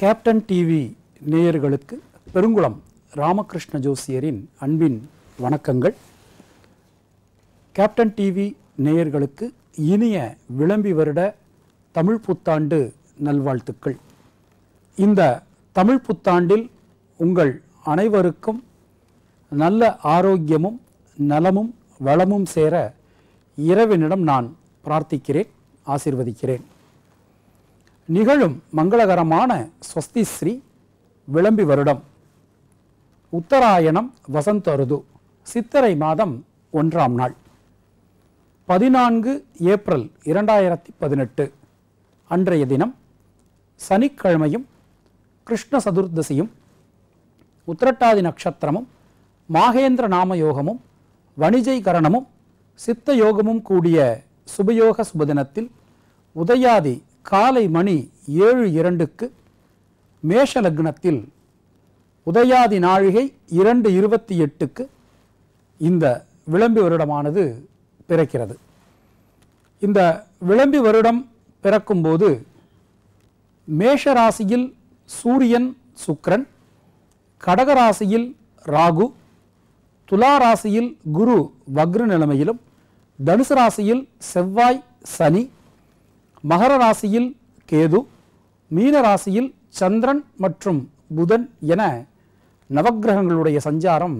captain TV நேயர்களுக்கு பெருங்குளம் ராமகிருஷ்ண ஜோசியரின் அன்பின் வணக்கங்கள் கேப்டன் டிவி நேயர்களுக்கு இனிய விளம்பி வருட தமிழ் புத்தாண்டு நல்வாழ்த்துக்கள் இந்த தமிழ் புத்தாண்டில் உங்கள் அனைவருக்கும் நல்ல ஆரோக்கியமும் நலமும் வளமும் சேர இரவினிடம் நான் பிரார்த்திக்கிறேன் ஆசிர்வதிக்கிறேன் நிகழும் மங்களகரமான ஸ்வஸ்தி ஸ்ரீ விளம்பி வருடம் உத்தராயணம் வசந்த அருது சித்திரை மாதம் ஒன்றாம் நாள் பதினான்கு ஏப்ரல் இரண்டாயிரத்தி பதினெட்டு அன்றைய தினம் சனிக்கிழமையும் கிருஷ்ண சதுர்தசியும் உத்திரட்டாதி நட்சத்திரமும் மாகேந்திர நாம யோகமும் வணிஜைகரணமும் சித்த யோகமும் கூடிய சுபயோக சுபதினத்தில் உதயாதி காலை மணி ஏழு இரண்டுக்கு மேஷ லக்னத்தில் உதயாதி நாழிகை இரண்டு இருபத்தி எட்டுக்கு இந்த விளம்பி வருடமானது பிறக்கிறது இந்த விளம்பி வருடம் பிறக்கும்போது மேஷராசியில் சூரியன் சுக்ரன் கடகராசியில் ராகு துலா ராசியில் குரு வக்ர நிலைமையிலும் தனுசு ராசியில் செவ்வாய் சனி மகர ராசியில் கேது மீன ராசியில் சந்திரன் மற்றும் புதன் என நவக்கிரகங்களுடைய சஞ்சாரம்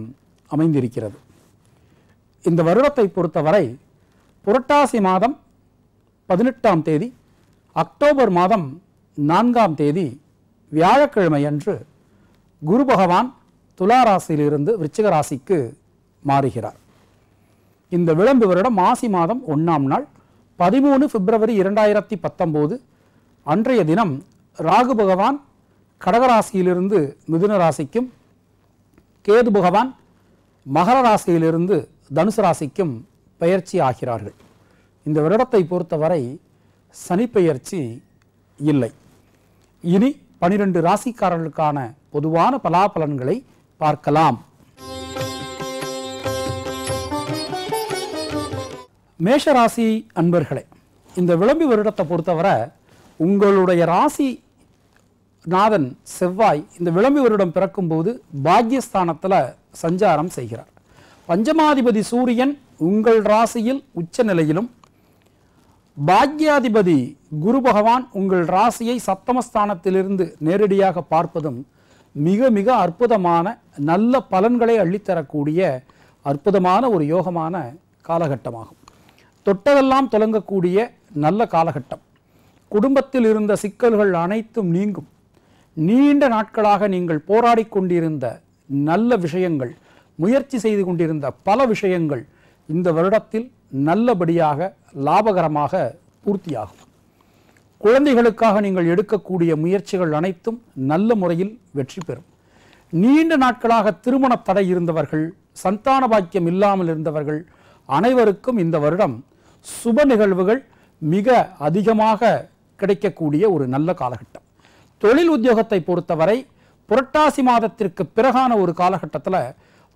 அமைந்திருக்கிறது இந்த வருடத்தை பொறுத்தவரை புரட்டாசி மாதம் பதினெட்டாம் தேதி அக்டோபர் மாதம் நான்காம் தேதி வியாழக்கிழமை அன்று குரு பகவான் துலா ராசியிலிருந்து விருச்சிக ராசிக்கு மாறுகிறார் இந்த விளம்பு வருடம் மாசி மாதம் ஒன்றாம் நாள் பதிமூணு பிப்ரவரி இரண்டாயிரத்தி பத்தொம்போது அன்றைய தினம் ராகு பகவான் கடகராசியிலிருந்து மிதுன ராசிக்கும் கேது பகவான் மகர ராசியிலிருந்து தனுசு ராசிக்கும் பெயர்ச்சி ஆகிறார்கள் இந்த வருடத்தை பொறுத்தவரை சனிப்பெயர்ச்சி இல்லை இனி பனிரெண்டு ராசிக்காரர்களுக்கான பொதுவான பலாபலன்களை பார்க்கலாம் மேஷராசி அன்பர்களே இந்த விளம்பி வருடத்தை பொறுத்தவரை உங்களுடைய ராசி நாதன் செவ்வாய் இந்த விளம்பி வருடம் பிறக்கும்போது பாக்யஸ்தானத்தில் சஞ்சாரம் செய்கிறார் பஞ்சமாதிபதி சூரியன் உங்கள் ராசியில் உச்ச நிலையிலும் பாக்யாதிபதி குரு பகவான் உங்கள் ராசியை சப்தமஸ்தானத்திலிருந்து நேரடியாக பார்ப்பதும் மிக மிக அற்புதமான நல்ல பலன்களை அள்ளித்தரக்கூடிய அற்புதமான ஒரு யோகமான காலகட்டமாகும் தொட்டதெல்லாம் தொடங்கக்கூடிய நல்ல காலகட்டம் குடும்பத்தில் இருந்த சிக்கல்கள் அனைத்தும் நீங்கும் நீண்ட நாட்களாக நீங்கள் போராடி கொண்டிருந்த நல்ல விஷயங்கள் முயற்சி செய்து கொண்டிருந்த பல விஷயங்கள் இந்த வருடத்தில் நல்லபடியாக லாபகரமாக பூர்த்தியாகும் குழந்தைகளுக்காக நீங்கள் எடுக்கக்கூடிய முயற்சிகள் அனைத்தும் நல்ல முறையில் வெற்றி பெறும் நீண்ட நாட்களாக திருமண தடை இருந்தவர்கள் சந்தான பாக்கியம் இல்லாமல் இருந்தவர்கள் அனைவருக்கும் இந்த வருடம் சுப நிகழ்வுகள் மிக அதிகமாக கிடைக்கக்கூடிய ஒரு நல்ல காலகட்டம் தொழில் உத்தியோகத்தை பொறுத்தவரை புரட்டாசி மாதத்திற்கு பிறகான ஒரு காலகட்டத்தில்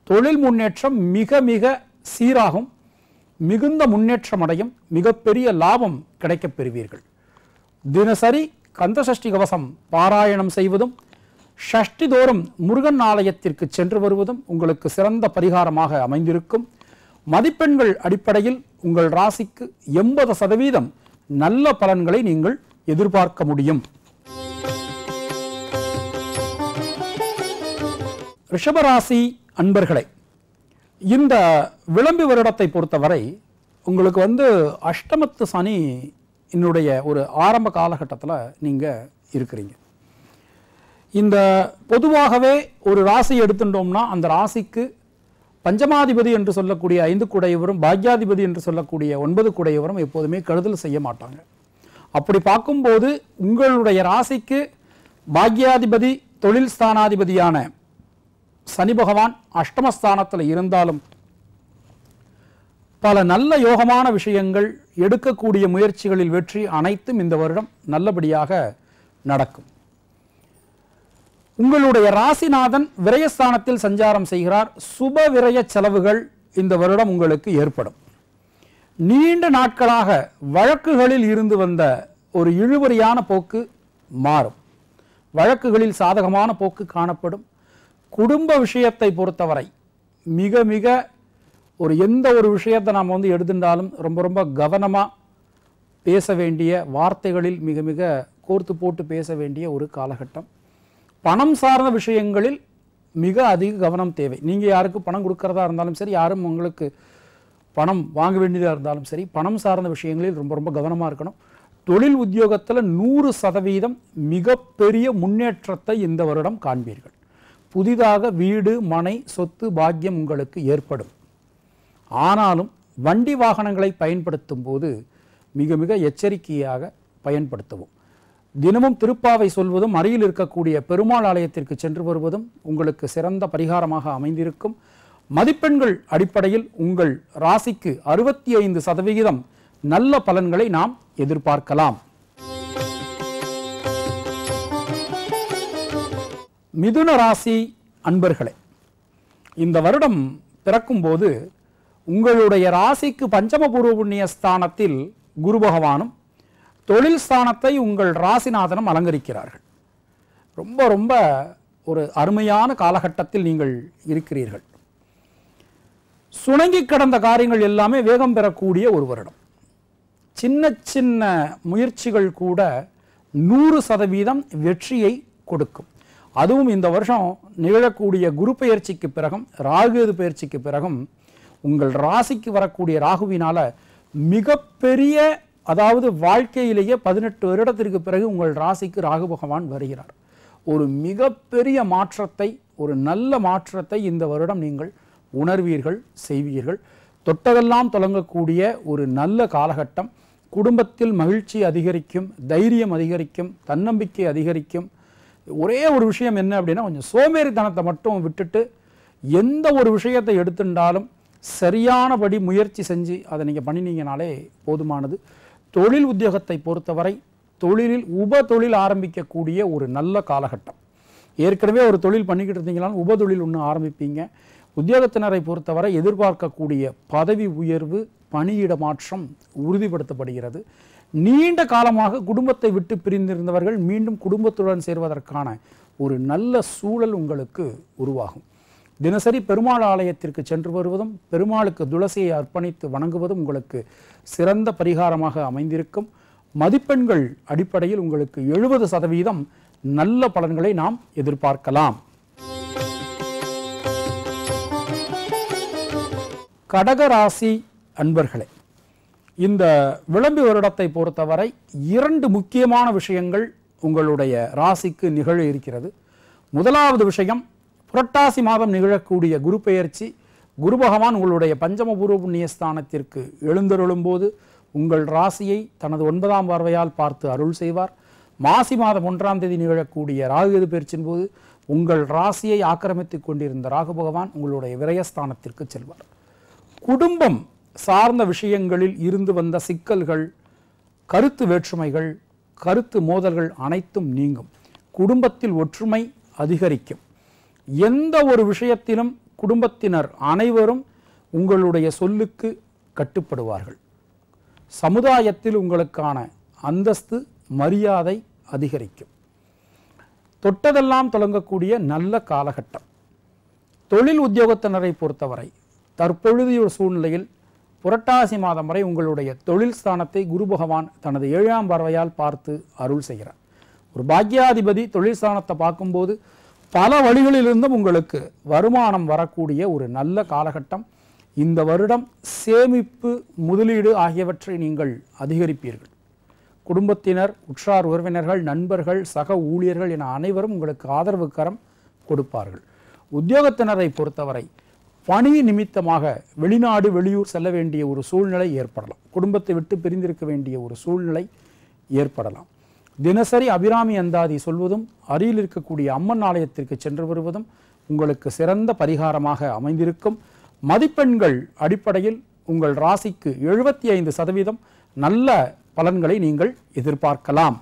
தொழில் முன்னேற்றம் மிக மிக சீராகும் மிகுந்த முன்னேற்றம் அடையும் மிகப்பெரிய லாபம் கிடைக்கப் பெறுவீர்கள் தினசரி கந்தசஷ்டி கவசம் பாராயணம் செய்வதும் ஷஷ்டி தோறும் முருகன் ஆலயத்திற்கு சென்று வருவதும் உங்களுக்கு சிறந்த பரிகாரமாக அமைந்திருக்கும் மதிப்பெண்கள் அடிப்படையில் உங்கள் ராசிக்கு எண்பது சதவீதம் நல்ல பலன்களை நீங்கள் எதிர்பார்க்க முடியும் ரிஷபராசி அன்பர்களே இந்த விளம்பி வருடத்தை பொறுத்தவரை உங்களுக்கு வந்து அஷ்டமத்து சனி என்னுடைய ஒரு ஆரம்ப காலகட்டத்தில் நீங்கள் இருக்கிறீங்க இந்த பொதுவாகவே ஒரு ராசி எடுத்துட்டோம்னா அந்த ராசிக்கு பஞ்சமாதிபதி என்று சொல்லக்கூடிய ஐந்து குடையவரும் பாக்யாதிபதி என்று சொல்லக்கூடிய ஒன்பது குடையவரும் எப்போதுமே கருதல் செய்ய மாட்டாங்க அப்படி பார்க்கும்போது உங்களுடைய ராசிக்கு பாக்யாதிபதி தொழில் ஸ்தானாதிபதியான சனி பகவான் அஷ்டமஸ்தானத்தில் இருந்தாலும் பல நல்ல யோகமான விஷயங்கள் எடுக்கக்கூடிய முயற்சிகளில் வெற்றி அனைத்தும் இந்த வருடம் நல்லபடியாக நடக்கும் உங்களுடைய ராசிநாதன் விரயஸ்தானத்தில் சஞ்சாரம் செய்கிறார் சுப விரய செலவுகள் இந்த வருடம் உங்களுக்கு ஏற்படும் நீண்ட நாட்களாக வழக்குகளில் இருந்து வந்த ஒரு இழுபறியான போக்கு மாறும் வழக்குகளில் சாதகமான போக்கு காணப்படும் குடும்ப விஷயத்தை பொறுத்தவரை மிக மிக ஒரு எந்த ஒரு விஷயத்தை நாம் வந்து எடுத்துட்டாலும் ரொம்ப ரொம்ப கவனமாக பேச வேண்டிய வார்த்தைகளில் மிக மிக கோர்த்து போட்டு பேச வேண்டிய ஒரு காலகட்டம் பணம் சார்ந்த விஷயங்களில் மிக அதிக கவனம் தேவை நீங்கள் யாருக்கு பணம் கொடுக்கறதா இருந்தாலும் சரி யாரும் உங்களுக்கு பணம் வாங்க வேண்டியதாக இருந்தாலும் சரி பணம் சார்ந்த விஷயங்களில் ரொம்ப ரொம்ப கவனமாக இருக்கணும் தொழில் உத்தியோகத்தில் நூறு சதவீதம் மிகப்பெரிய முன்னேற்றத்தை இந்த வருடம் காண்பீர்கள் புதிதாக வீடு மனை சொத்து பாக்கியம் உங்களுக்கு ஏற்படும் ஆனாலும் வண்டி வாகனங்களை பயன்படுத்தும் போது மிக மிக எச்சரிக்கையாக பயன்படுத்துவோம் தினமும் திருப்பாவை சொல்வதும் அருகில் இருக்கக்கூடிய பெருமாள் ஆலயத்திற்கு சென்று வருவதும் உங்களுக்கு சிறந்த பரிகாரமாக அமைந்திருக்கும் மதிப்பெண்கள் அடிப்படையில் உங்கள் ராசிக்கு அறுபத்தி ஐந்து சதவிகிதம் நல்ல பலன்களை நாம் எதிர்பார்க்கலாம் மிதுன ராசி அன்பர்களே இந்த வருடம் பிறக்கும்போது உங்களுடைய ராசிக்கு பஞ்சமபூர்வ புண்ணிய ஸ்தானத்தில் குரு பகவானும் தொழில் ஸ்தானத்தை உங்கள் ராசிநாதனம் அலங்கரிக்கிறார்கள் ரொம்ப ரொம்ப ஒரு அருமையான காலகட்டத்தில் நீங்கள் இருக்கிறீர்கள் சுணங்கி கடந்த காரியங்கள் எல்லாமே வேகம் பெறக்கூடிய ஒரு வருடம் சின்ன சின்ன முயற்சிகள் கூட நூறு சதவீதம் வெற்றியை கொடுக்கும் அதுவும் இந்த வருஷம் நிகழக்கூடிய குரு பயிற்சிக்கு பிறகும் ராகுது பயிற்சிக்கு பிறகும் உங்கள் ராசிக்கு வரக்கூடிய ராகுவினால் மிகப்பெரிய அதாவது வாழ்க்கையிலேயே பதினெட்டு வருடத்திற்கு பிறகு உங்கள் ராசிக்கு ராகு பகவான் வருகிறார் ஒரு மிகப்பெரிய மாற்றத்தை ஒரு நல்ல மாற்றத்தை இந்த வருடம் நீங்கள் உணர்வீர்கள் செய்வீர்கள் தொட்டதெல்லாம் தொடங்கக்கூடிய ஒரு நல்ல காலகட்டம் குடும்பத்தில் மகிழ்ச்சி அதிகரிக்கும் தைரியம் அதிகரிக்கும் தன்னம்பிக்கை அதிகரிக்கும் ஒரே ஒரு விஷயம் என்ன அப்படின்னா கொஞ்சம் சோமேறித்தனத்தை மட்டும் விட்டுட்டு எந்த ஒரு விஷயத்தை எடுத்துட்டாலும் சரியானபடி முயற்சி செஞ்சு அதை நீங்கள் பண்ணினீங்கனாலே போதுமானது தொழில் உத்தியோகத்தை பொறுத்தவரை தொழிலில் உப தொழில் ஆரம்பிக்கக்கூடிய ஒரு நல்ல காலகட்டம் ஏற்கனவே ஒரு தொழில் பண்ணிக்கிட்டு இருந்தீங்களாலும் உப தொழில் ஒன்று ஆரம்பிப்பீங்க உத்தியோகத்தினரை பொறுத்தவரை எதிர்பார்க்கக்கூடிய பதவி உயர்வு பணியிட மாற்றம் உறுதிப்படுத்தப்படுகிறது நீண்ட காலமாக குடும்பத்தை விட்டு பிரிந்திருந்தவர்கள் மீண்டும் குடும்பத்துடன் சேர்வதற்கான ஒரு நல்ல சூழல் உங்களுக்கு உருவாகும் தினசரி பெருமாள் ஆலயத்திற்கு சென்று வருவதும் பெருமாளுக்கு துளசியை அர்ப்பணித்து வணங்குவதும் உங்களுக்கு சிறந்த பரிகாரமாக அமைந்திருக்கும் மதிப்பெண்கள் அடிப்படையில் உங்களுக்கு எழுபது சதவீதம் நல்ல பலன்களை நாம் எதிர்பார்க்கலாம் கடகராசி அன்பர்களே இந்த விளம்பி வருடத்தை பொறுத்தவரை இரண்டு முக்கியமான விஷயங்கள் உங்களுடைய ராசிக்கு நிகழ இருக்கிறது முதலாவது விஷயம் புரட்டாசி மாதம் நிகழக்கூடிய குரு பெயர்ச்சி குரு பகவான் உங்களுடைய பஞ்சம பூர்வ புண்ணிய ஸ்தானத்திற்கு எழுந்தருளும்போது உங்கள் ராசியை தனது ஒன்பதாம் பார்வையால் பார்த்து அருள் செய்வார் மாசி மாதம் ஒன்றாம் தேதி நிகழக்கூடிய ராகுகது பயிற்சியின் போது உங்கள் ராசியை ஆக்கிரமித்து கொண்டிருந்த ராகு பகவான் உங்களுடைய விரயஸ்தானத்திற்கு செல்வார் குடும்பம் சார்ந்த விஷயங்களில் இருந்து வந்த சிக்கல்கள் கருத்து வேற்றுமைகள் கருத்து மோதல்கள் அனைத்தும் நீங்கும் குடும்பத்தில் ஒற்றுமை அதிகரிக்கும் எந்த ஒரு விஷயத்திலும் குடும்பத்தினர் அனைவரும் உங்களுடைய சொல்லுக்கு கட்டுப்படுவார்கள் சமுதாயத்தில் உங்களுக்கான அந்தஸ்து மரியாதை அதிகரிக்கும் தொட்டதெல்லாம் தொடங்கக்கூடிய நல்ல காலகட்டம் தொழில் உத்தியோகத்தினரை பொறுத்தவரை தற்பொழுதைய சூழ்நிலையில் புரட்டாசி மாதம் வரை உங்களுடைய தொழில் ஸ்தானத்தை குரு பகவான் தனது ஏழாம் பறவையால் பார்த்து அருள் செய்கிறார் ஒரு பாக்யாதிபதி தொழில் ஸ்தானத்தை பார்க்கும்போது பல வழிகளிலிருந்தும் உங்களுக்கு வருமானம் வரக்கூடிய ஒரு நல்ல காலகட்டம் இந்த வருடம் சேமிப்பு முதலீடு ஆகியவற்றை நீங்கள் அதிகரிப்பீர்கள் குடும்பத்தினர் உற்றார் உறவினர்கள் நண்பர்கள் சக ஊழியர்கள் என அனைவரும் உங்களுக்கு ஆதரவு கரம் கொடுப்பார்கள் உத்தியோகத்தினரை பொறுத்தவரை பணி நிமித்தமாக வெளிநாடு வெளியூர் செல்ல வேண்டிய ஒரு சூழ்நிலை ஏற்படலாம் குடும்பத்தை விட்டு பிரிந்திருக்க வேண்டிய ஒரு சூழ்நிலை ஏற்படலாம் தினசரி அபிராமி அந்தாதி சொல்வதும் அருகில் இருக்கக்கூடிய அம்மன் ஆலயத்திற்கு சென்று வருவதும் உங்களுக்கு சிறந்த பரிகாரமாக அமைந்திருக்கும் மதிப்பெண்கள் அடிப்படையில் உங்கள் ராசிக்கு எழுபத்தி ஐந்து சதவீதம் நல்ல பலன்களை நீங்கள் எதிர்பார்க்கலாம்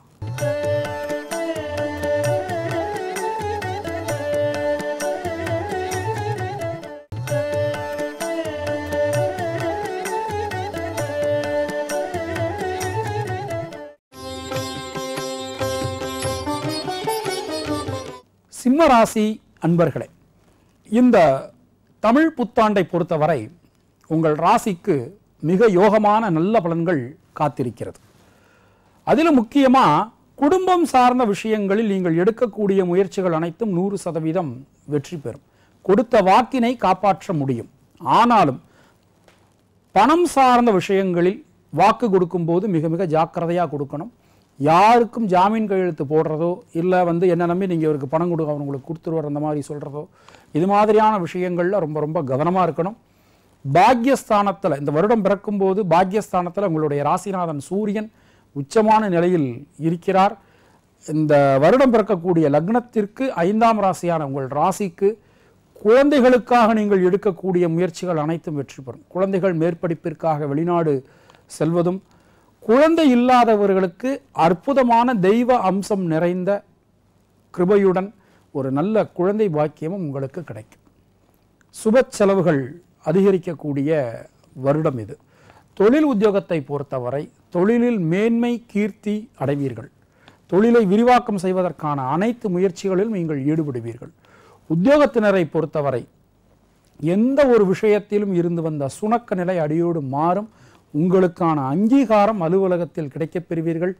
சிம்மராசி அன்பர்களே இந்த தமிழ் புத்தாண்டை பொறுத்தவரை உங்கள் ராசிக்கு மிக யோகமான நல்ல பலன்கள் காத்திருக்கிறது அதில் முக்கியமாக குடும்பம் சார்ந்த விஷயங்களில் நீங்கள் எடுக்கக்கூடிய முயற்சிகள் அனைத்தும் நூறு சதவீதம் வெற்றி பெறும் கொடுத்த வாக்கினை காப்பாற்ற முடியும் ஆனாலும் பணம் சார்ந்த விஷயங்களில் வாக்கு கொடுக்கும்போது மிக மிக ஜாக்கிரதையாக கொடுக்கணும் யாருக்கும் ஜாமீன் கையெழுத்து போடுறதோ இல்லை வந்து என்ன நம்பி நீங்கள் இவருக்கு பணம் கொடுக்க அவங்களுக்கு கொடுத்துருவார் அந்த மாதிரி சொல்கிறதோ இது மாதிரியான விஷயங்களில் ரொம்ப ரொம்ப கவனமாக இருக்கணும் பாக்யஸ்தானத்தில் இந்த வருடம் பிறக்கும்போது பாக்யஸ்தானத்தில் உங்களுடைய ராசிநாதன் சூரியன் உச்சமான நிலையில் இருக்கிறார் இந்த வருடம் பிறக்கக்கூடிய லக்னத்திற்கு ஐந்தாம் ராசியான உங்கள் ராசிக்கு குழந்தைகளுக்காக நீங்கள் எடுக்கக்கூடிய முயற்சிகள் அனைத்தும் வெற்றி பெறும் குழந்தைகள் மேற்படிப்பிற்காக வெளிநாடு செல்வதும் குழந்தை இல்லாதவர்களுக்கு அற்புதமான தெய்வ அம்சம் நிறைந்த கிருபையுடன் ஒரு நல்ல குழந்தை பாக்கியமும் உங்களுக்கு கிடைக்கும் சுப செலவுகள் அதிகரிக்கக்கூடிய வருடம் இது தொழில் உத்தியோகத்தை பொறுத்தவரை தொழிலில் மேன்மை கீர்த்தி அடைவீர்கள் தொழிலை விரிவாக்கம் செய்வதற்கான அனைத்து முயற்சிகளிலும் நீங்கள் ஈடுபடுவீர்கள் உத்தியோகத்தினரை பொறுத்தவரை எந்த ஒரு விஷயத்திலும் இருந்து வந்த சுணக்க நிலை அடியோடு மாறும் உங்களுக்கான அங்கீகாரம் அலுவலகத்தில் கிடைக்கப் பெறுவீர்கள்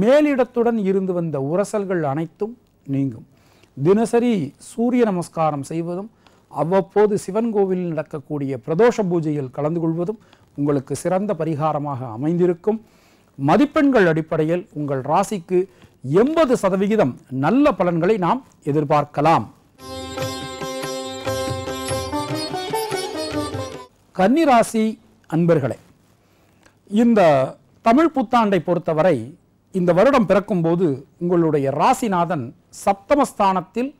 மேலிடத்துடன் இருந்து வந்த உரசல்கள் அனைத்தும் நீங்கும் தினசரி சூரிய நமஸ்காரம் செய்வதும் அவ்வப்போது சிவன் கோவிலில் நடக்கக்கூடிய பிரதோஷ பூஜையில் கலந்து கொள்வதும் உங்களுக்கு சிறந்த பரிகாரமாக அமைந்திருக்கும் மதிப்பெண்கள் அடிப்படையில் உங்கள் ராசிக்கு எண்பது சதவிகிதம் நல்ல பலன்களை நாம் எதிர்பார்க்கலாம் கன்னிராசி அன்பர்களே இந்த தமிழ் புத்தாண்டை பொறுத்தவரை இந்த வருடம் பிறக்கும்போது உங்களுடைய ராசிநாதன் சப்தமஸ்தானத்தில்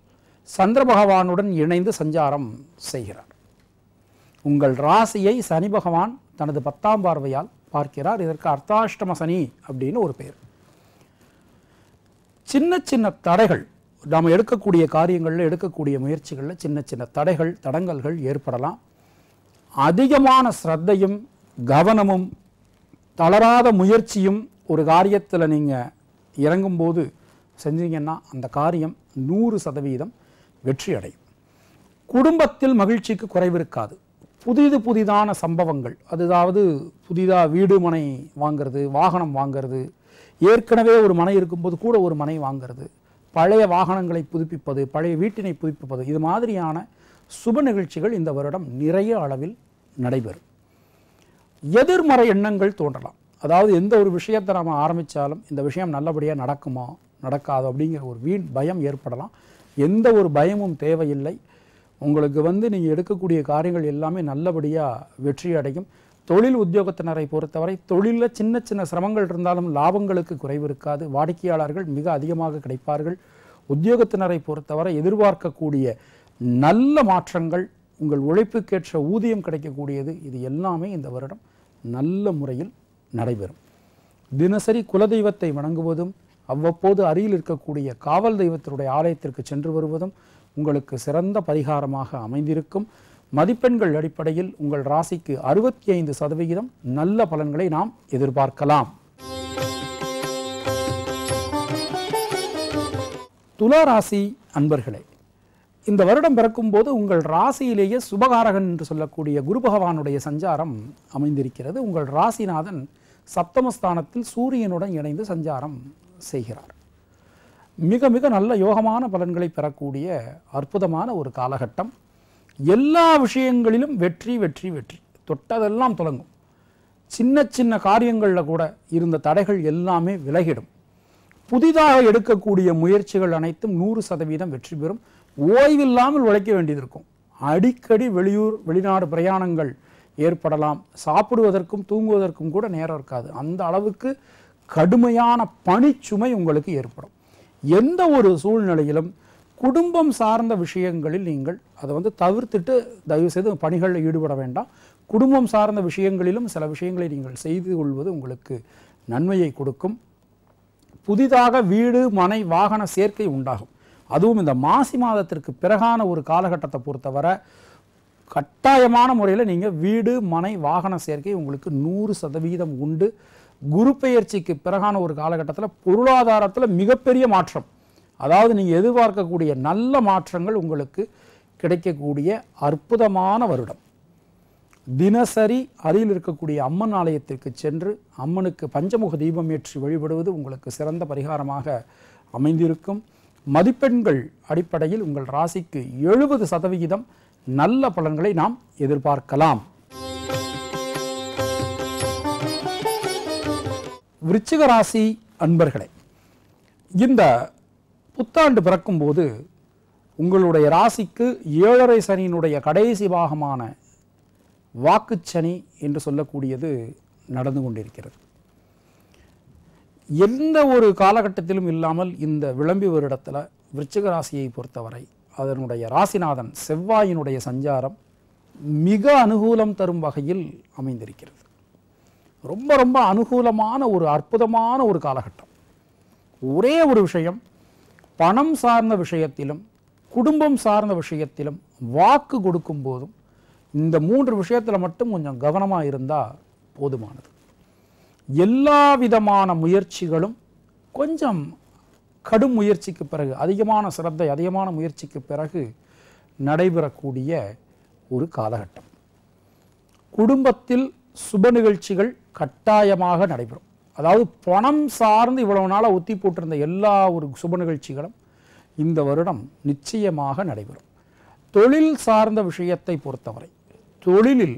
சந்திர பகவானுடன் இணைந்து சஞ்சாரம் செய்கிறார் உங்கள் ராசியை சனி பகவான் தனது பத்தாம் பார்வையால் பார்க்கிறார் இதற்கு அர்த்தாஷ்டம சனி அப்படின்னு ஒரு பெயர் சின்ன சின்ன தடைகள் நாம் எடுக்கக்கூடிய காரியங்களில் எடுக்கக்கூடிய முயற்சிகளில் சின்ன சின்ன தடைகள் தடங்கல்கள் ஏற்படலாம் அதிகமான ஸ்ரத்தையும் கவனமும் தளராத முயற்சியும் ஒரு காரியத்தில் நீங்கள் இறங்கும்போது செஞ்சீங்கன்னா அந்த காரியம் நூறு சதவீதம் வெற்றி அடையும் குடும்பத்தில் மகிழ்ச்சிக்கு குறைவு இருக்காது புதிது புதிதான சம்பவங்கள் அதுதாவது புதிதாக வீடு மனை வாங்கிறது வாகனம் வாங்கிறது ஏற்கனவே ஒரு மனை இருக்கும்போது கூட ஒரு மனை வாங்கிறது பழைய வாகனங்களை புதுப்பிப்பது பழைய வீட்டினை புதுப்பிப்பது இது மாதிரியான சுப நிகழ்ச்சிகள் இந்த வருடம் நிறைய அளவில் நடைபெறும் எதிர்மறை எண்ணங்கள் தோன்றலாம் அதாவது எந்த ஒரு விஷயத்தை நம்ம ஆரம்பித்தாலும் இந்த விஷயம் நல்லபடியாக நடக்குமா நடக்காது அப்படிங்கிற ஒரு வீண் பயம் ஏற்படலாம் எந்த ஒரு பயமும் தேவையில்லை உங்களுக்கு வந்து நீங்கள் எடுக்கக்கூடிய காரியங்கள் எல்லாமே நல்லபடியாக வெற்றி அடையும் தொழில் உத்தியோகத்தினரை பொறுத்தவரை தொழிலில் சின்ன சின்ன சிரமங்கள் இருந்தாலும் லாபங்களுக்கு குறைவு இருக்காது வாடிக்கையாளர்கள் மிக அதிகமாக கிடைப்பார்கள் உத்தியோகத்தினரை பொறுத்தவரை எதிர்பார்க்கக்கூடிய நல்ல மாற்றங்கள் உங்கள் உழைப்புக்கேற்ற ஊதியம் கிடைக்கக்கூடியது இது எல்லாமே இந்த வருடம் நல்ல முறையில் நடைபெறும் தினசரி குலதெய்வத்தை வணங்குவதும் அவ்வப்போது அருகில் இருக்கக்கூடிய காவல் தெய்வத்தினுடைய ஆலயத்திற்கு சென்று வருவதும் உங்களுக்கு சிறந்த பரிகாரமாக அமைந்திருக்கும் மதிப்பெண்கள் அடிப்படையில் உங்கள் ராசிக்கு அறுபத்தி ஐந்து சதவிகிதம் நல்ல பலன்களை நாம் எதிர்பார்க்கலாம் துலா ராசி அன்பர்களே இந்த வருடம் பிறக்கும் போது உங்கள் ராசியிலேயே சுபகாரகன் என்று சொல்லக்கூடிய குரு பகவானுடைய சஞ்சாரம் அமைந்திருக்கிறது உங்கள் ராசிநாதன் சப்தமஸ்தானத்தில் சூரியனுடன் இணைந்து சஞ்சாரம் செய்கிறார் மிக மிக நல்ல யோகமான பலன்களை பெறக்கூடிய அற்புதமான ஒரு காலகட்டம் எல்லா விஷயங்களிலும் வெற்றி வெற்றி வெற்றி தொட்டதெல்லாம் தொடங்கும் சின்ன சின்ன காரியங்களில் கூட இருந்த தடைகள் எல்லாமே விலகிடும் புதிதாக எடுக்கக்கூடிய முயற்சிகள் அனைத்தும் நூறு சதவீதம் வெற்றி பெறும் ஓய்வில்லாமல் உழைக்க வேண்டியது இருக்கும் அடிக்கடி வெளியூர் வெளிநாடு பிரயாணங்கள் ஏற்படலாம் சாப்பிடுவதற்கும் தூங்குவதற்கும் கூட நேரம் இருக்காது அந்த அளவுக்கு கடுமையான பணிச்சுமை உங்களுக்கு ஏற்படும் எந்த ஒரு சூழ்நிலையிலும் குடும்பம் சார்ந்த விஷயங்களில் நீங்கள் அதை வந்து தவிர்த்துட்டு செய்து பணிகளில் ஈடுபட வேண்டாம் குடும்பம் சார்ந்த விஷயங்களிலும் சில விஷயங்களை நீங்கள் செய்து கொள்வது உங்களுக்கு நன்மையை கொடுக்கும் புதிதாக வீடு மனை வாகன சேர்க்கை உண்டாகும் அதுவும் இந்த மாசி மாதத்திற்கு பிறகான ஒரு காலகட்டத்தை பொறுத்தவரை கட்டாயமான முறையில் நீங்கள் வீடு மனை வாகன சேர்க்கை உங்களுக்கு நூறு சதவீதம் உண்டு குரு பெயர்ச்சிக்கு பிறகான ஒரு காலகட்டத்தில் பொருளாதாரத்தில் மிகப்பெரிய மாற்றம் அதாவது நீங்கள் எதிர்பார்க்கக்கூடிய நல்ல மாற்றங்கள் உங்களுக்கு கிடைக்கக்கூடிய அற்புதமான வருடம் தினசரி அருகில் இருக்கக்கூடிய அம்மன் ஆலயத்திற்கு சென்று அம்மனுக்கு பஞ்சமுக தீபம் ஏற்றி வழிபடுவது உங்களுக்கு சிறந்த பரிகாரமாக அமைந்திருக்கும் மதிப்பெண்கள் அடிப்படையில் உங்கள் ராசிக்கு எழுபது சதவிகிதம் நல்ல பலன்களை நாம் எதிர்பார்க்கலாம் விருச்சிக ராசி அன்பர்களே இந்த புத்தாண்டு பிறக்கும்போது உங்களுடைய ராசிக்கு ஏழரை சனியினுடைய கடைசி பாகமான வாக்குச்சனி என்று சொல்லக்கூடியது நடந்து கொண்டிருக்கிறது எந்த ஒரு காலகட்டத்திலும் இல்லாமல் இந்த விளம்பி வருடத்தில் விருச்சிக ராசியை பொறுத்தவரை அதனுடைய ராசிநாதன் செவ்வாயினுடைய சஞ்சாரம் மிக அனுகூலம் தரும் வகையில் அமைந்திருக்கிறது ரொம்ப ரொம்ப அனுகூலமான ஒரு அற்புதமான ஒரு காலகட்டம் ஒரே ஒரு விஷயம் பணம் சார்ந்த விஷயத்திலும் குடும்பம் சார்ந்த விஷயத்திலும் வாக்கு கொடுக்கும் போதும் இந்த மூன்று விஷயத்தில் மட்டும் கொஞ்சம் கவனமாக இருந்தால் போதுமானது எல்லா விதமான முயற்சிகளும் கொஞ்சம் கடும் முயற்சிக்கு பிறகு அதிகமான சிரத்தை அதிகமான முயற்சிக்கு பிறகு நடைபெறக்கூடிய ஒரு காலகட்டம் குடும்பத்தில் சுப நிகழ்ச்சிகள் கட்டாயமாக நடைபெறும் அதாவது பணம் சார்ந்து இவ்வளவு நாளாக ஒத்தி போட்டிருந்த எல்லா ஒரு சுப நிகழ்ச்சிகளும் இந்த வருடம் நிச்சயமாக நடைபெறும் தொழில் சார்ந்த விஷயத்தை பொறுத்தவரை தொழிலில்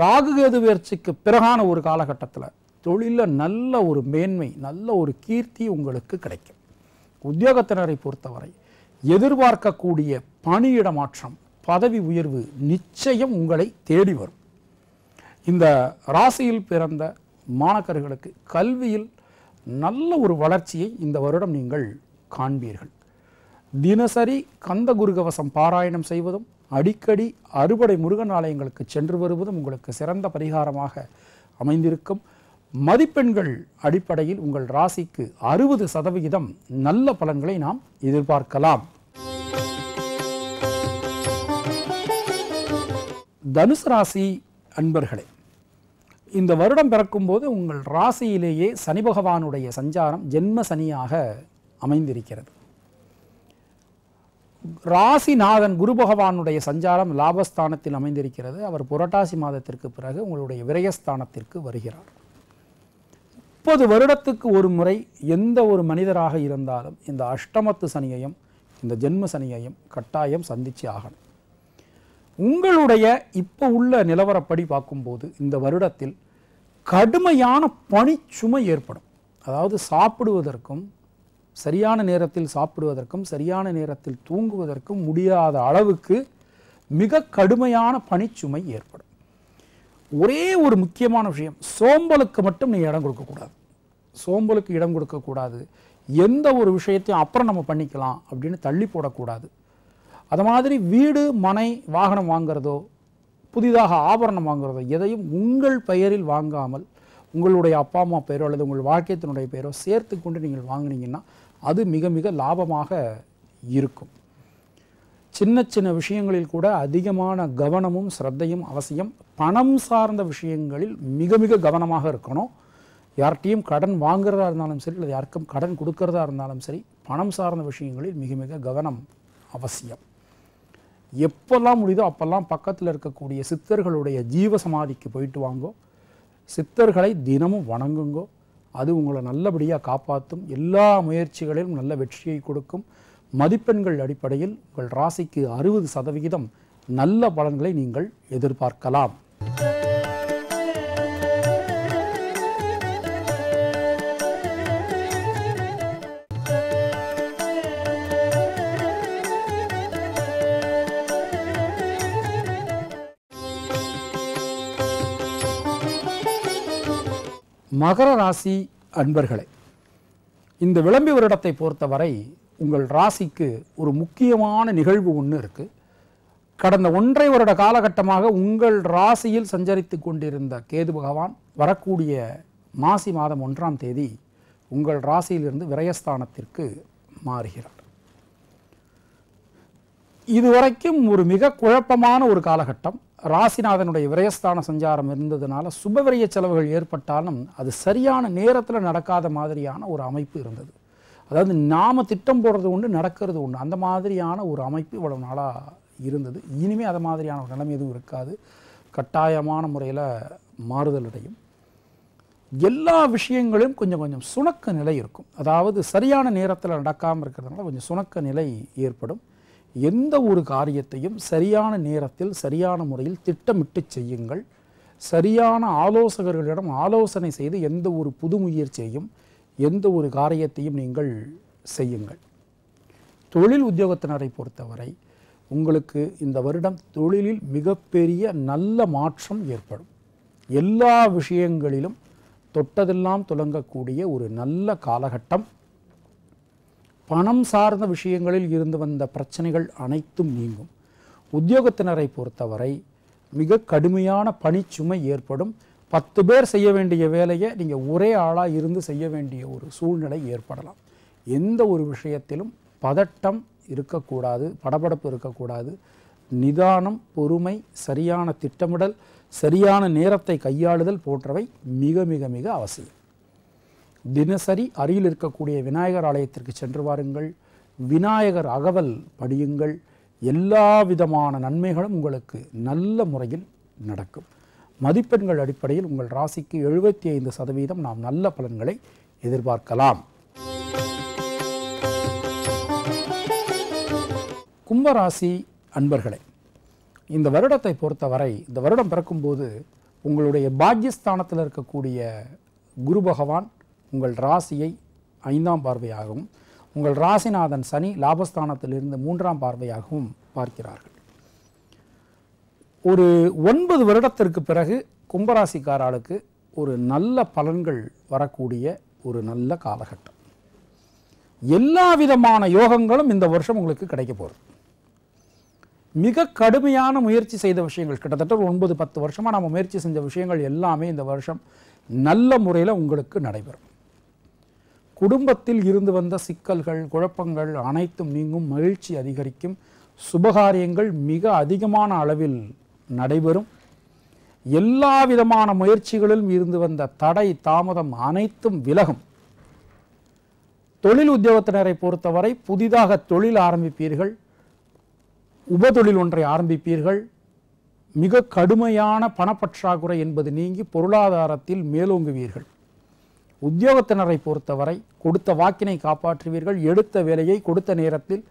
ராகுகேது வேர்ச்சிக்கு பிறகான ஒரு காலகட்டத்தில் தொழிலில் நல்ல ஒரு மேன்மை நல்ல ஒரு கீர்த்தி உங்களுக்கு கிடைக்கும் உத்தியோகத்தினரை பொறுத்தவரை எதிர்பார்க்கக்கூடிய பணியிட மாற்றம் பதவி உயர்வு நிச்சயம் உங்களை தேடி வரும் இந்த ராசியில் பிறந்த மாணக்கர்களுக்கு கல்வியில் நல்ல ஒரு வளர்ச்சியை இந்த வருடம் நீங்கள் காண்பீர்கள் தினசரி கந்த குருகவசம் பாராயணம் செய்வதும் அடிக்கடி அறுபடை முருகன் ஆலயங்களுக்கு சென்று வருவதும் உங்களுக்கு சிறந்த பரிகாரமாக அமைந்திருக்கும் மதிப்பெண்கள் அடிப்படையில் உங்கள் ராசிக்கு அறுபது சதவிகிதம் நல்ல பலன்களை நாம் எதிர்பார்க்கலாம் தனுசு ராசி அன்பர்களே இந்த வருடம் பிறக்கும்போது உங்கள் ராசியிலேயே சனி பகவானுடைய சஞ்சாரம் ஜென்ம சனியாக அமைந்திருக்கிறது ராசிநாதன் குரு பகவானுடைய சஞ்சாரம் லாபஸ்தானத்தில் அமைந்திருக்கிறது அவர் புரட்டாசி மாதத்திற்கு பிறகு உங்களுடைய விரயஸ்தானத்திற்கு வருகிறார் முப்பது வருடத்துக்கு ஒரு முறை எந்த ஒரு மனிதராக இருந்தாலும் இந்த அஷ்டமத்து சனியையும் இந்த ஜென்ம சனியையும் கட்டாயம் சந்தித்து ஆகணும் உங்களுடைய இப்போ உள்ள நிலவரப்படி பார்க்கும்போது இந்த வருடத்தில் கடுமையான பனிச்சுமை ஏற்படும் அதாவது சாப்பிடுவதற்கும் சரியான நேரத்தில் சாப்பிடுவதற்கும் சரியான நேரத்தில் தூங்குவதற்கும் முடியாத அளவுக்கு மிக கடுமையான பணிச்சுமை ஏற்படும் ஒரே ஒரு முக்கியமான விஷயம் சோம்பலுக்கு மட்டும் நீங்கள் இடம் கொடுக்கக்கூடாது சோம்பலுக்கு இடம் கொடுக்கக்கூடாது எந்த ஒரு விஷயத்தையும் அப்புறம் நம்ம பண்ணிக்கலாம் அப்படின்னு தள்ளி போடக்கூடாது அது மாதிரி வீடு மனை வாகனம் வாங்கிறதோ புதிதாக ஆபரணம் வாங்குறதோ எதையும் உங்கள் பெயரில் வாங்காமல் உங்களுடைய அப்பா அம்மா பெயரோ அல்லது உங்கள் வாழ்க்கையத்தினுடைய பெயரோ சேர்த்து கொண்டு நீங்கள் வாங்கினீங்கன்னா அது மிக மிக லாபமாக இருக்கும் சின்ன சின்ன விஷயங்களில் கூட அதிகமான கவனமும் ஸ்ரத்தையும் அவசியம் பணம் சார்ந்த விஷயங்களில் மிக மிக கவனமாக இருக்கணும் யார்கிட்டையும் கடன் வாங்குறதா இருந்தாலும் சரி இல்லை யாருக்கும் கடன் கொடுக்கறதா இருந்தாலும் சரி பணம் சார்ந்த விஷயங்களில் மிக மிக கவனம் அவசியம் எப்பெல்லாம் முடியுதோ அப்பெல்லாம் பக்கத்தில் இருக்கக்கூடிய சித்தர்களுடைய ஜீவ சமாதிக்கு போயிட்டு வாங்கோ சித்தர்களை தினமும் வணங்குங்கோ அது உங்களை நல்லபடியாக காப்பாற்றும் எல்லா முயற்சிகளிலும் நல்ல வெற்றியை கொடுக்கும் மதிப்பெண்கள் அடிப்படையில் உங்கள் ராசிக்கு அறுபது சதவிகிதம் நல்ல பலன்களை நீங்கள் எதிர்பார்க்கலாம் மகர ராசி அன்பர்களே இந்த விளம்பி வருடத்தை பொறுத்தவரை உங்கள் ராசிக்கு ஒரு முக்கியமான நிகழ்வு ஒன்று இருக்குது கடந்த ஒன்றை வருட காலகட்டமாக உங்கள் ராசியில் சஞ்சரித்து கொண்டிருந்த கேது பகவான் வரக்கூடிய மாசி மாதம் ஒன்றாம் தேதி உங்கள் ராசியிலிருந்து விரயஸ்தானத்திற்கு மாறுகிறார் இதுவரைக்கும் ஒரு மிக குழப்பமான ஒரு காலகட்டம் ராசிநாதனுடைய விரயஸ்தான சஞ்சாரம் இருந்ததுனால சுபவிரய செலவுகள் ஏற்பட்டாலும் அது சரியான நேரத்தில் நடக்காத மாதிரியான ஒரு அமைப்பு இருந்தது அதாவது நாம் திட்டம் போடுறது ஒன்று நடக்கிறது ஒன்று அந்த மாதிரியான ஒரு அமைப்பு இவ்வளவு நாளாக இருந்தது இனிமேல் அது மாதிரியான ஒரு நிலைமை எதுவும் இருக்காது கட்டாயமான முறையில் மாறுதல் அடையும் எல்லா விஷயங்களையும் கொஞ்சம் கொஞ்சம் சுணக்க நிலை இருக்கும் அதாவது சரியான நேரத்தில் நடக்காமல் இருக்கிறதுனால கொஞ்சம் சுணக்க நிலை ஏற்படும் எந்த ஒரு காரியத்தையும் சரியான நேரத்தில் சரியான முறையில் திட்டமிட்டு செய்யுங்கள் சரியான ஆலோசகர்களிடம் ஆலோசனை செய்து எந்த ஒரு புது முயற்சியையும் எந்த ஒரு காரியத்தையும் நீங்கள் செய்யுங்கள் தொழில் உத்தியோகத்தினரை பொறுத்தவரை உங்களுக்கு இந்த வருடம் தொழிலில் மிகப்பெரிய நல்ல மாற்றம் ஏற்படும் எல்லா விஷயங்களிலும் தொட்டதெல்லாம் துலங்கக்கூடிய ஒரு நல்ல காலகட்டம் பணம் சார்ந்த விஷயங்களில் இருந்து வந்த பிரச்சனைகள் அனைத்தும் நீங்கும் உத்தியோகத்தினரை பொறுத்தவரை மிக கடுமையான பணிச்சுமை ஏற்படும் பத்து பேர் செய்ய வேண்டிய வேலையை நீங்கள் ஒரே ஆளாக இருந்து செய்ய வேண்டிய ஒரு சூழ்நிலை ஏற்படலாம் எந்த ஒரு விஷயத்திலும் பதட்டம் இருக்கக்கூடாது படபடப்பு இருக்கக்கூடாது நிதானம் பொறுமை சரியான திட்டமிடல் சரியான நேரத்தை கையாளுதல் போன்றவை மிக மிக மிக அவசியம் தினசரி அருகில் இருக்கக்கூடிய விநாயகர் ஆலயத்திற்கு சென்று வாருங்கள் விநாயகர் அகவல் படியுங்கள் எல்லா விதமான நன்மைகளும் உங்களுக்கு நல்ல முறையில் நடக்கும் மதிப்பெண்கள் அடிப்படையில் உங்கள் ராசிக்கு எழுபத்தி ஐந்து சதவீதம் நாம் நல்ல பலன்களை எதிர்பார்க்கலாம் கும்பராசி அன்பர்களே இந்த வருடத்தை பொறுத்தவரை இந்த வருடம் பிறக்கும்போது உங்களுடைய பாக்யஸ்தானத்தில் இருக்கக்கூடிய குரு பகவான் உங்கள் ராசியை ஐந்தாம் பார்வையாகவும் உங்கள் ராசிநாதன் சனி லாபஸ்தானத்திலிருந்து மூன்றாம் பார்வையாகவும் பார்க்கிறார்கள் ஒரு ஒன்பது வருடத்திற்கு பிறகு கும்பராசிக்காராளுக்கு ஒரு நல்ல பலன்கள் வரக்கூடிய ஒரு நல்ல காலகட்டம் எல்லா விதமான யோகங்களும் இந்த வருஷம் உங்களுக்கு கிடைக்க போகிறது மிக கடுமையான முயற்சி செய்த விஷயங்கள் கிட்டத்தட்ட ஒரு ஒன்பது பத்து வருஷமாக நம்ம முயற்சி செஞ்ச விஷயங்கள் எல்லாமே இந்த வருஷம் நல்ல முறையில் உங்களுக்கு நடைபெறும் குடும்பத்தில் இருந்து வந்த சிக்கல்கள் குழப்பங்கள் அனைத்தும் நீங்கும் மகிழ்ச்சி அதிகரிக்கும் சுபகாரியங்கள் மிக அதிகமான அளவில் நடைபெறும் எல்லா விதமான முயற்சிகளிலும் இருந்து வந்த தடை தாமதம் அனைத்தும் விலகும் தொழில் உத்தியோகத்தினரை பொறுத்தவரை புதிதாக தொழில் ஆரம்பிப்பீர்கள் உபதொழில் ஒன்றை ஆரம்பிப்பீர்கள் மிக கடுமையான பணப்பற்றாக்குறை என்பது நீங்கி பொருளாதாரத்தில் மேலோங்குவீர்கள் உத்தியோகத்தினரை பொறுத்தவரை கொடுத்த வாக்கினை காப்பாற்றுவீர்கள் எடுத்த வேலையை கொடுத்த நேரத்தில்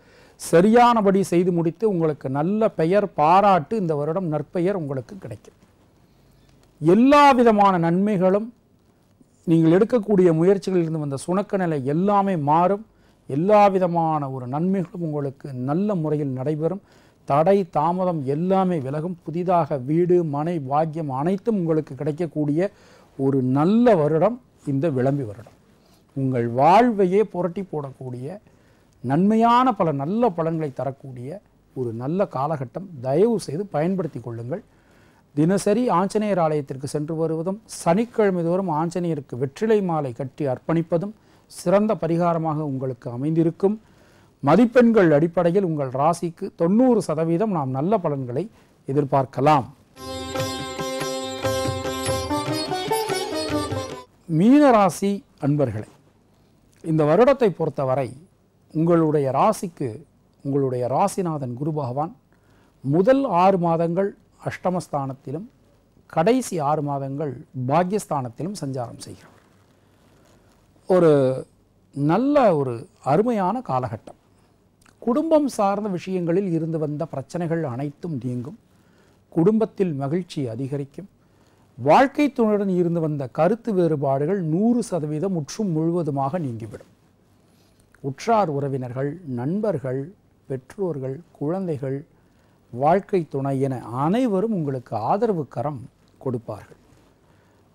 சரியானபடி செய்து முடித்து உங்களுக்கு நல்ல பெயர் பாராட்டு இந்த வருடம் நற்பெயர் உங்களுக்கு கிடைக்கும் எல்லா விதமான நன்மைகளும் நீங்கள் எடுக்கக்கூடிய முயற்சிகளிலிருந்து வந்த சுணக்க நிலை எல்லாமே மாறும் எல்லா விதமான ஒரு நன்மைகளும் உங்களுக்கு நல்ல முறையில் நடைபெறும் தடை தாமதம் எல்லாமே விலகும் புதிதாக வீடு மனை பாக்கியம் அனைத்தும் உங்களுக்கு கிடைக்கக்கூடிய ஒரு நல்ல வருடம் இந்த விளம்பி வருடம் உங்கள் வாழ்வையே புரட்டி போடக்கூடிய நன்மையான பல நல்ல பலன்களை தரக்கூடிய ஒரு நல்ல காலகட்டம் தயவு செய்து பயன்படுத்தி கொள்ளுங்கள் தினசரி ஆஞ்சநேயர் ஆலயத்திற்கு சென்று வருவதும் சனிக்கிழமை தோறும் ஆஞ்சநேயருக்கு வெற்றிலை மாலை கட்டி அர்ப்பணிப்பதும் சிறந்த பரிகாரமாக உங்களுக்கு அமைந்திருக்கும் மதிப்பெண்கள் அடிப்படையில் உங்கள் ராசிக்கு தொண்ணூறு சதவீதம் நாம் நல்ல பலன்களை எதிர்பார்க்கலாம் மீனராசி அன்பர்களை இந்த வருடத்தை பொறுத்தவரை உங்களுடைய ராசிக்கு உங்களுடைய ராசிநாதன் குரு பகவான் முதல் ஆறு மாதங்கள் அஷ்டமஸ்தானத்திலும் கடைசி ஆறு மாதங்கள் பாக்யஸ்தானத்திலும் சஞ்சாரம் செய்கிறார் ஒரு நல்ல ஒரு அருமையான காலகட்டம் குடும்பம் சார்ந்த விஷயங்களில் இருந்து வந்த பிரச்சனைகள் அனைத்தும் நீங்கும் குடும்பத்தில் மகிழ்ச்சி அதிகரிக்கும் வாழ்க்கை துணையுடன் இருந்து வந்த கருத்து வேறுபாடுகள் நூறு சதவீதம் முற்றும் முழுவதுமாக நீங்கிவிடும் உற்றார் உறவினர்கள் நண்பர்கள் பெற்றோர்கள் குழந்தைகள் வாழ்க்கை துணை என அனைவரும் உங்களுக்கு ஆதரவு கரம் கொடுப்பார்கள்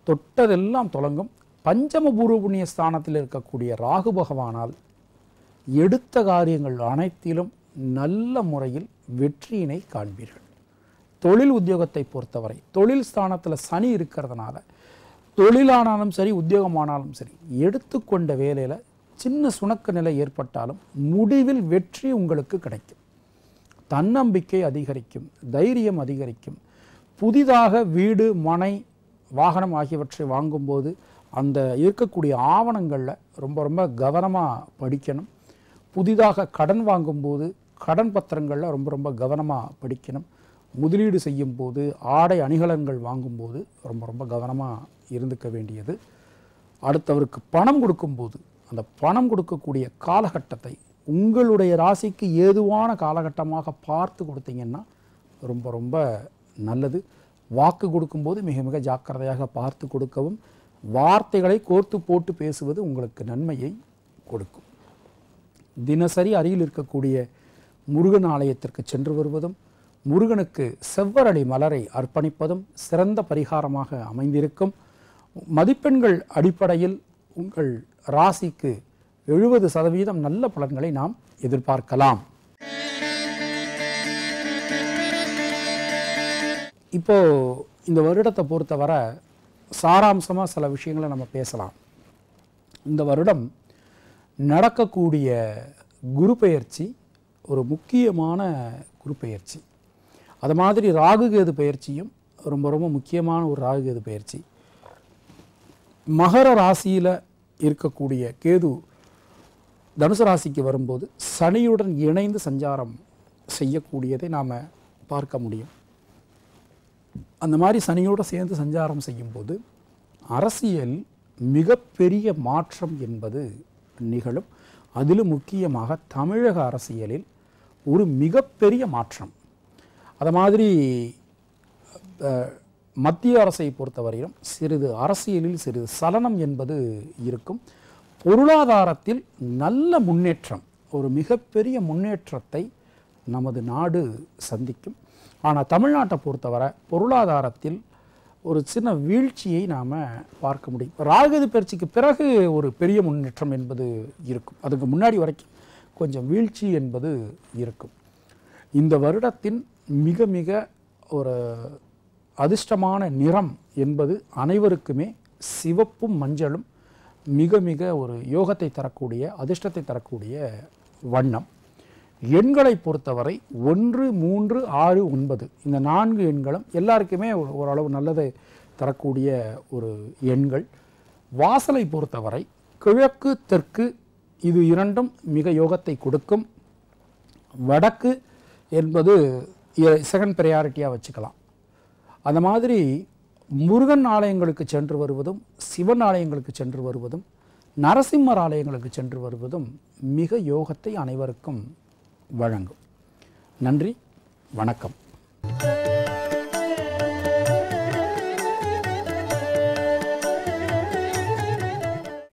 தொட்டதெல்லாம் தொடங்கும் பஞ்சம பூர்வபுண்ணிய ஸ்தானத்தில் இருக்கக்கூடிய ராகு பகவானால் எடுத்த காரியங்கள் அனைத்திலும் நல்ல முறையில் வெற்றியினை காண்பீர்கள் தொழில் உத்தியோகத்தை பொறுத்தவரை தொழில் ஸ்தானத்தில் சனி இருக்கிறதுனால தொழிலானாலும் சரி உத்தியோகமானாலும் சரி எடுத்துக்கொண்ட வேலையில் சின்ன சுணக்க நிலை ஏற்பட்டாலும் முடிவில் வெற்றி உங்களுக்கு கிடைக்கும் தன்னம்பிக்கை அதிகரிக்கும் தைரியம் அதிகரிக்கும் புதிதாக வீடு மனை வாகனம் ஆகியவற்றை வாங்கும்போது அந்த இருக்கக்கூடிய ஆவணங்களில் ரொம்ப ரொம்ப கவனமாக படிக்கணும் புதிதாக கடன் வாங்கும்போது கடன் பத்திரங்களில் ரொம்ப ரொம்ப கவனமாக படிக்கணும் முதலீடு செய்யும் போது ஆடை அணிகலன்கள் வாங்கும்போது ரொம்ப ரொம்ப கவனமாக இருந்துக்க வேண்டியது அடுத்தவருக்கு பணம் கொடுக்கும்போது அந்த பணம் கொடுக்கக்கூடிய காலகட்டத்தை உங்களுடைய ராசிக்கு ஏதுவான காலகட்டமாக பார்த்து கொடுத்தீங்கன்னா ரொம்ப ரொம்ப நல்லது வாக்கு கொடுக்கும்போது மிக மிக ஜாக்கிரதையாக பார்த்து கொடுக்கவும் வார்த்தைகளை கோர்த்து போட்டு பேசுவது உங்களுக்கு நன்மையை கொடுக்கும் தினசரி அருகில் இருக்கக்கூடிய முருகன் ஆலயத்திற்கு சென்று வருவதும் முருகனுக்கு செவ்வரளி மலரை அர்ப்பணிப்பதும் சிறந்த பரிகாரமாக அமைந்திருக்கும் மதிப்பெண்கள் அடிப்படையில் உங்கள் ராசிக்கு எழுபது சதவீதம் நல்ல பலன்களை நாம் எதிர்பார்க்கலாம் இப்போது இந்த வருடத்தை பொறுத்தவரை சாராம்சமாக சில விஷயங்களை நம்ம பேசலாம் இந்த வருடம் நடக்கக்கூடிய குரு பெயர்ச்சி ஒரு முக்கியமான குரு பெயர்ச்சி அது மாதிரி ராகுகேது பயிற்சியும் ரொம்ப ரொம்ப முக்கியமான ஒரு ராகுகேது பயிற்சி மகர ராசியில் இருக்கக்கூடிய கேது தனுசு ராசிக்கு வரும்போது சனியுடன் இணைந்து சஞ்சாரம் செய்யக்கூடியதை நாம் பார்க்க முடியும் அந்த மாதிரி சனியோடு சேர்ந்து சஞ்சாரம் செய்யும்போது அரசியல் மிகப்பெரிய மாற்றம் என்பது நிகழும் அதிலும் முக்கியமாக தமிழக அரசியலில் ஒரு மிகப்பெரிய மாற்றம் அது மாதிரி மத்திய அரசை பொறுத்தவரையிலும் சிறிது அரசியலில் சிறிது சலனம் என்பது இருக்கும் பொருளாதாரத்தில் நல்ல முன்னேற்றம் ஒரு மிகப்பெரிய முன்னேற்றத்தை நமது நாடு சந்திக்கும் ஆனால் தமிழ்நாட்டை பொறுத்தவரை பொருளாதாரத்தில் ஒரு சின்ன வீழ்ச்சியை நாம் பார்க்க முடியும் ராகது பயிற்சிக்கு பிறகு ஒரு பெரிய முன்னேற்றம் என்பது இருக்கும் அதுக்கு முன்னாடி வரைக்கும் கொஞ்சம் வீழ்ச்சி என்பது இருக்கும் இந்த வருடத்தின் மிக மிக ஒரு அதிர்ஷ்டமான நிறம் என்பது அனைவருக்குமே சிவப்பும் மஞ்சளும் மிக மிக ஒரு யோகத்தை தரக்கூடிய அதிர்ஷ்டத்தை தரக்கூடிய வண்ணம் எண்களை பொறுத்தவரை ஒன்று மூன்று ஆறு ஒன்பது இந்த நான்கு எண்களும் எல்லாருக்குமே ஓரளவு நல்லதை தரக்கூடிய ஒரு எண்கள் வாசலை பொறுத்தவரை கிழக்கு தெற்கு இது இரண்டும் மிக யோகத்தை கொடுக்கும் வடக்கு என்பது செகண்ட் ப்ரையாரிட்டியாக வச்சுக்கலாம் அந்த மாதிரி முருகன் ஆலயங்களுக்கு சென்று வருவதும் சிவன் ஆலயங்களுக்கு சென்று வருவதும் நரசிம்மர் ஆலயங்களுக்கு சென்று வருவதும் மிக யோகத்தை அனைவருக்கும் வழங்கும் நன்றி வணக்கம்